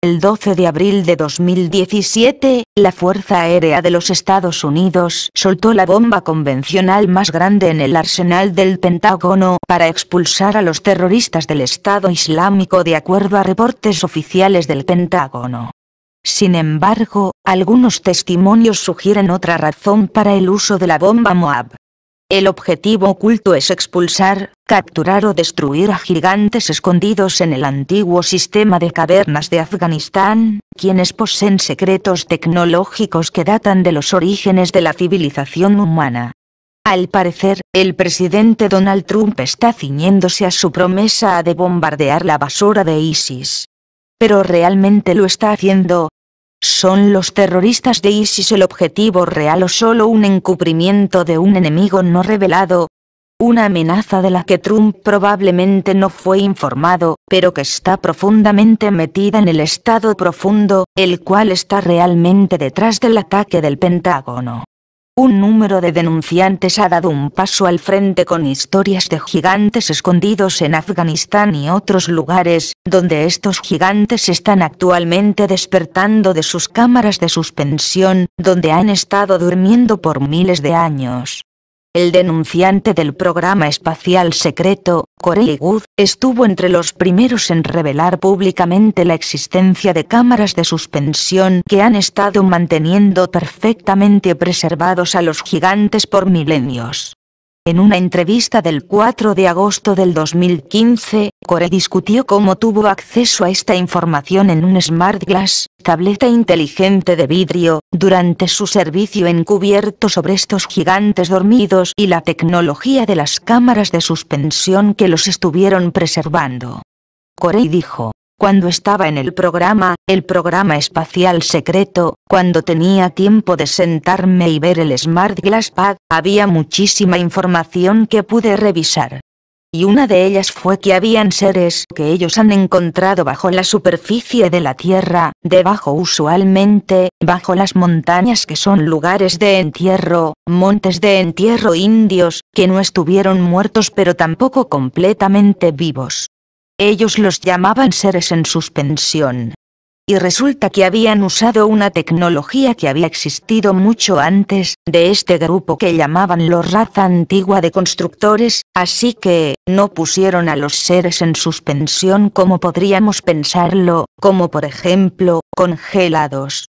El 12 de abril de 2017, la Fuerza Aérea de los Estados Unidos soltó la bomba convencional más grande en el arsenal del Pentágono para expulsar a los terroristas del Estado Islámico de acuerdo a reportes oficiales del Pentágono. Sin embargo, algunos testimonios sugieren otra razón para el uso de la bomba Moab. El objetivo oculto es expulsar, capturar o destruir a gigantes escondidos en el antiguo sistema de cavernas de Afganistán, quienes poseen secretos tecnológicos que datan de los orígenes de la civilización humana. Al parecer, el presidente Donald Trump está ciñéndose a su promesa de bombardear la basura de ISIS. Pero realmente lo está haciendo, ¿Son los terroristas de ISIS el objetivo real o solo un encubrimiento de un enemigo no revelado? Una amenaza de la que Trump probablemente no fue informado, pero que está profundamente metida en el Estado profundo, el cual está realmente detrás del ataque del Pentágono. Un número de denunciantes ha dado un paso al frente con historias de gigantes escondidos en Afganistán y otros lugares, donde estos gigantes están actualmente despertando de sus cámaras de suspensión, donde han estado durmiendo por miles de años. El denunciante del programa espacial secreto, Corey Good, estuvo entre los primeros en revelar públicamente la existencia de cámaras de suspensión que han estado manteniendo perfectamente preservados a los gigantes por milenios. En una entrevista del 4 de agosto del 2015, Corey discutió cómo tuvo acceso a esta información en un Smart Glass, tableta inteligente de vidrio, durante su servicio encubierto sobre estos gigantes dormidos y la tecnología de las cámaras de suspensión que los estuvieron preservando. Corey dijo, cuando estaba en el programa, el programa espacial secreto, cuando tenía tiempo de sentarme y ver el Smart Glass Pad, había muchísima información que pude revisar. Y una de ellas fue que habían seres que ellos han encontrado bajo la superficie de la Tierra, debajo usualmente, bajo las montañas que son lugares de entierro, montes de entierro indios, que no estuvieron muertos pero tampoco completamente vivos. Ellos los llamaban seres en suspensión. Y resulta que habían usado una tecnología que había existido mucho antes de este grupo que llamaban los raza antigua de constructores, así que, no pusieron a los seres en suspensión como podríamos pensarlo, como por ejemplo, congelados,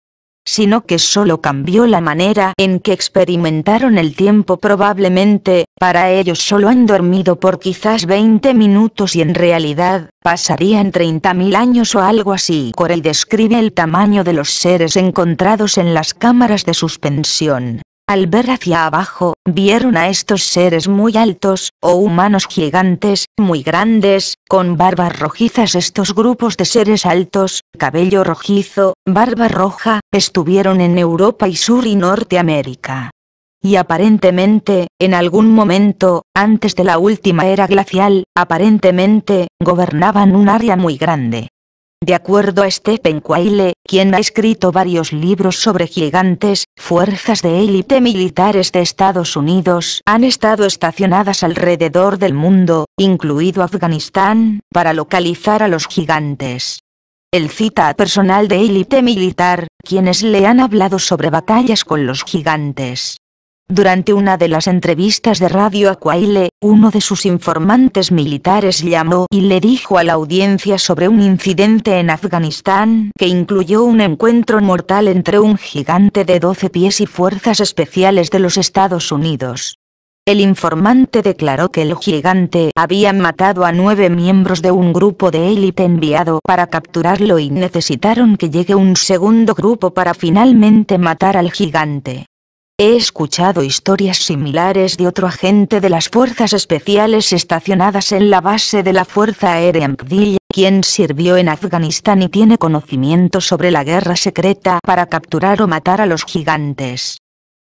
sino que solo cambió la manera en que experimentaron el tiempo probablemente, para ellos solo han dormido por quizás 20 minutos y en realidad, pasarían 30.000 años o algo así. Corey describe el tamaño de los seres encontrados en las cámaras de suspensión, al ver hacia abajo, vieron a estos seres muy altos, o humanos gigantes, muy grandes, con barbas rojizas. Estos grupos de seres altos, cabello rojizo, barba roja, estuvieron en Europa y Sur y Norteamérica. Y aparentemente, en algún momento, antes de la última era glacial, aparentemente, gobernaban un área muy grande. De acuerdo a Stephen Quayle, quien ha escrito varios libros sobre gigantes, fuerzas de élite militares de Estados Unidos han estado estacionadas alrededor del mundo, incluido Afganistán, para localizar a los gigantes. Él cita a personal de élite militar, quienes le han hablado sobre batallas con los gigantes. Durante una de las entrevistas de Radio Aquaile, uno de sus informantes militares llamó y le dijo a la audiencia sobre un incidente en Afganistán que incluyó un encuentro mortal entre un gigante de 12 pies y fuerzas especiales de los Estados Unidos. El informante declaró que el gigante había matado a nueve miembros de un grupo de élite enviado para capturarlo y necesitaron que llegue un segundo grupo para finalmente matar al gigante. He escuchado historias similares de otro agente de las fuerzas especiales estacionadas en la base de la Fuerza Aérea Mkdil, quien sirvió en Afganistán y tiene conocimiento sobre la guerra secreta para capturar o matar a los gigantes.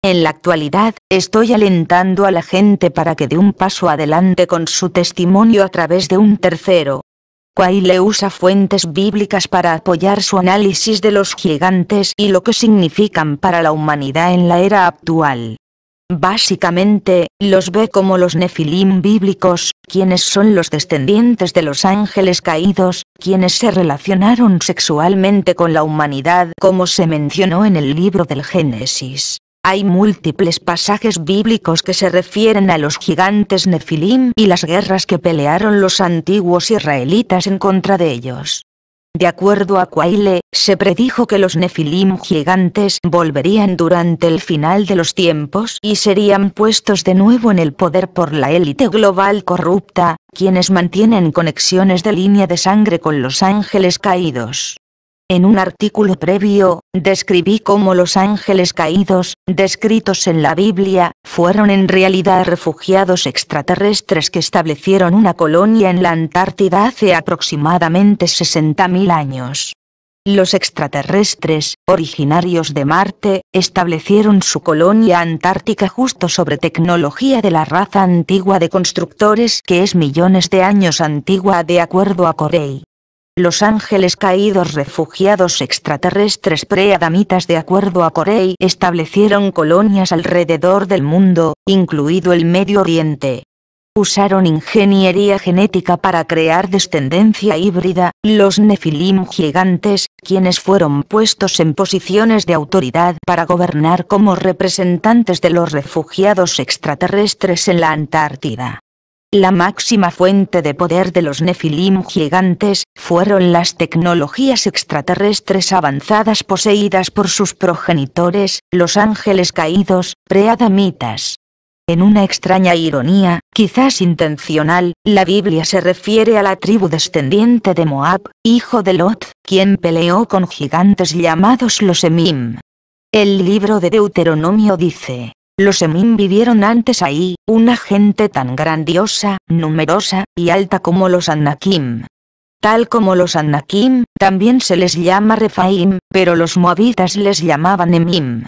En la actualidad, estoy alentando a la gente para que dé un paso adelante con su testimonio a través de un tercero, le usa fuentes bíblicas para apoyar su análisis de los gigantes y lo que significan para la humanidad en la era actual. Básicamente, los ve como los nefilim bíblicos, quienes son los descendientes de los ángeles caídos, quienes se relacionaron sexualmente con la humanidad como se mencionó en el libro del Génesis. Hay múltiples pasajes bíblicos que se refieren a los gigantes Nefilim y las guerras que pelearon los antiguos israelitas en contra de ellos. De acuerdo a Quaile, se predijo que los Nefilim gigantes volverían durante el final de los tiempos y serían puestos de nuevo en el poder por la élite global corrupta, quienes mantienen conexiones de línea de sangre con los ángeles caídos. En un artículo previo, describí cómo los ángeles caídos, descritos en la Biblia, fueron en realidad refugiados extraterrestres que establecieron una colonia en la Antártida hace aproximadamente 60.000 años. Los extraterrestres, originarios de Marte, establecieron su colonia antártica justo sobre tecnología de la raza antigua de constructores que es millones de años antigua de acuerdo a Corey. Los ángeles caídos refugiados extraterrestres pre-adamitas de acuerdo a Corey establecieron colonias alrededor del mundo, incluido el Medio Oriente. Usaron ingeniería genética para crear descendencia híbrida, los nefilim gigantes, quienes fueron puestos en posiciones de autoridad para gobernar como representantes de los refugiados extraterrestres en la Antártida. La máxima fuente de poder de los Nefilim gigantes, fueron las tecnologías extraterrestres avanzadas poseídas por sus progenitores, los ángeles caídos, preadamitas. En una extraña ironía, quizás intencional, la Biblia se refiere a la tribu descendiente de Moab, hijo de Lot, quien peleó con gigantes llamados los Emim. El libro de Deuteronomio dice, los Emim vivieron antes ahí, una gente tan grandiosa, numerosa, y alta como los Anakim. Tal como los Anakim, también se les llama Refaim, pero los Moabitas les llamaban Emim.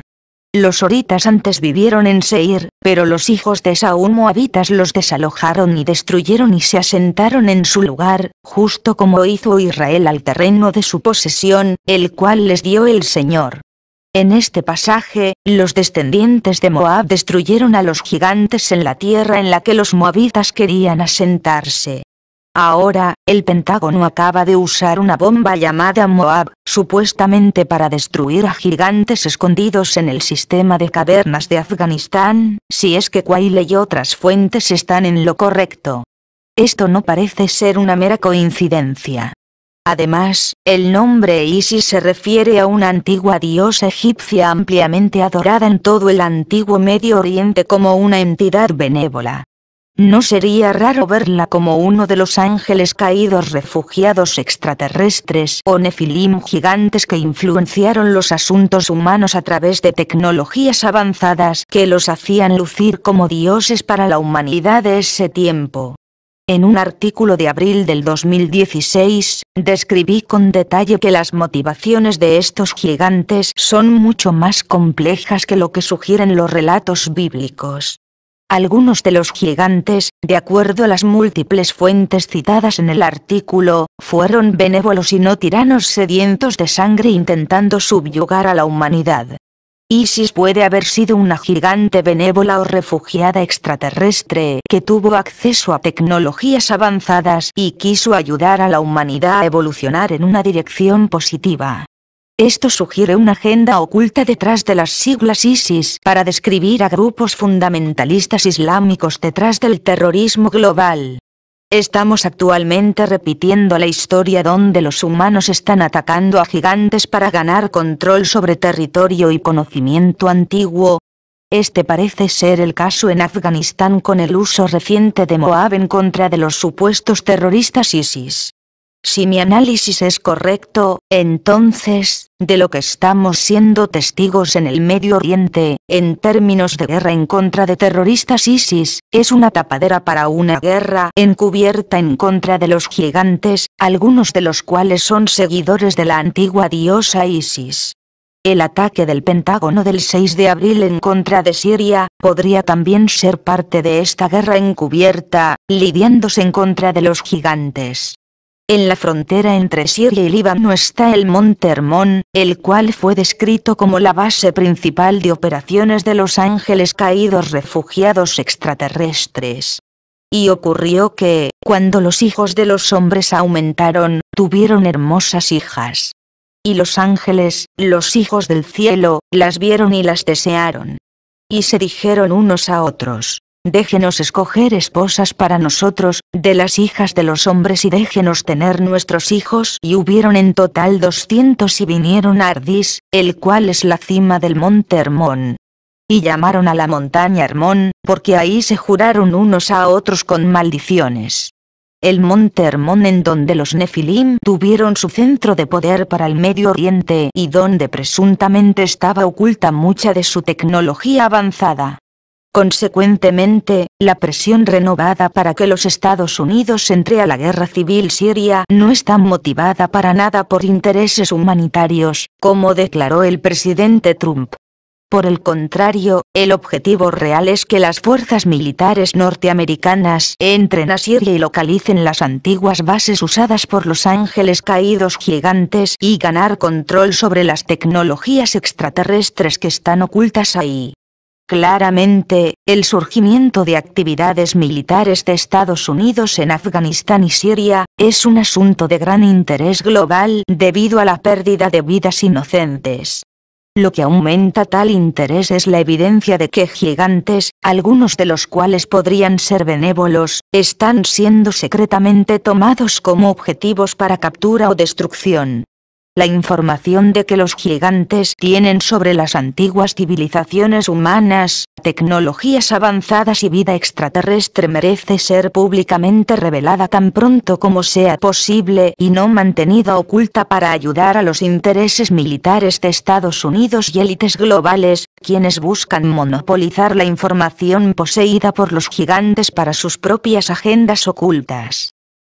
Los horitas antes vivieron en Seir, pero los hijos de Saúl Moabitas los desalojaron y destruyeron y se asentaron en su lugar, justo como hizo Israel al terreno de su posesión, el cual les dio el Señor. En este pasaje, los descendientes de Moab destruyeron a los gigantes en la tierra en la que los moabitas querían asentarse. Ahora, el Pentágono acaba de usar una bomba llamada Moab, supuestamente para destruir a gigantes escondidos en el sistema de cavernas de Afganistán, si es que Quayle y otras fuentes están en lo correcto. Esto no parece ser una mera coincidencia. Además, el nombre Isis se refiere a una antigua diosa egipcia ampliamente adorada en todo el antiguo Medio Oriente como una entidad benévola. No sería raro verla como uno de los ángeles caídos refugiados extraterrestres o nefilim gigantes que influenciaron los asuntos humanos a través de tecnologías avanzadas que los hacían lucir como dioses para la humanidad de ese tiempo. En un artículo de abril del 2016, describí con detalle que las motivaciones de estos gigantes son mucho más complejas que lo que sugieren los relatos bíblicos. Algunos de los gigantes, de acuerdo a las múltiples fuentes citadas en el artículo, fueron benévolos y no tiranos sedientos de sangre intentando subyugar a la humanidad. Isis puede haber sido una gigante benévola o refugiada extraterrestre que tuvo acceso a tecnologías avanzadas y quiso ayudar a la humanidad a evolucionar en una dirección positiva. Esto sugiere una agenda oculta detrás de las siglas ISIS para describir a grupos fundamentalistas islámicos detrás del terrorismo global. Estamos actualmente repitiendo la historia donde los humanos están atacando a gigantes para ganar control sobre territorio y conocimiento antiguo. Este parece ser el caso en Afganistán con el uso reciente de Moab en contra de los supuestos terroristas ISIS. Si mi análisis es correcto, entonces, de lo que estamos siendo testigos en el Medio Oriente, en términos de guerra en contra de terroristas ISIS, es una tapadera para una guerra encubierta en contra de los gigantes, algunos de los cuales son seguidores de la antigua diosa ISIS. El ataque del Pentágono del 6 de abril en contra de Siria, podría también ser parte de esta guerra encubierta, lidiándose en contra de los gigantes. En la frontera entre Siria y Líbano está el Monte Hermón, el cual fue descrito como la base principal de operaciones de los ángeles caídos refugiados extraterrestres. Y ocurrió que, cuando los hijos de los hombres aumentaron, tuvieron hermosas hijas. Y los ángeles, los hijos del cielo, las vieron y las desearon. Y se dijeron unos a otros, déjenos escoger esposas para nosotros, de las hijas de los hombres y déjenos tener nuestros hijos. Y hubieron en total doscientos y vinieron a Ardis, el cual es la cima del monte Hermón. Y llamaron a la montaña Hermón, porque ahí se juraron unos a otros con maldiciones. El monte Hermón en donde los Nefilim tuvieron su centro de poder para el Medio Oriente y donde presuntamente estaba oculta mucha de su tecnología avanzada. Consecuentemente, la presión renovada para que los Estados Unidos entre a la guerra civil siria no está motivada para nada por intereses humanitarios, como declaró el presidente Trump. Por el contrario, el objetivo real es que las fuerzas militares norteamericanas entren a Siria y localicen las antiguas bases usadas por los ángeles caídos gigantes y ganar control sobre las tecnologías extraterrestres que están ocultas ahí. Claramente, el surgimiento de actividades militares de Estados Unidos en Afganistán y Siria, es un asunto de gran interés global debido a la pérdida de vidas inocentes. Lo que aumenta tal interés es la evidencia de que gigantes, algunos de los cuales podrían ser benévolos, están siendo secretamente tomados como objetivos para captura o destrucción la información de que los gigantes tienen sobre las antiguas civilizaciones humanas, tecnologías avanzadas y vida extraterrestre merece ser públicamente revelada tan pronto como sea posible y no mantenida oculta para ayudar a los intereses militares de Estados Unidos y élites globales, quienes buscan monopolizar la información poseída por los gigantes para sus propias agendas ocultas.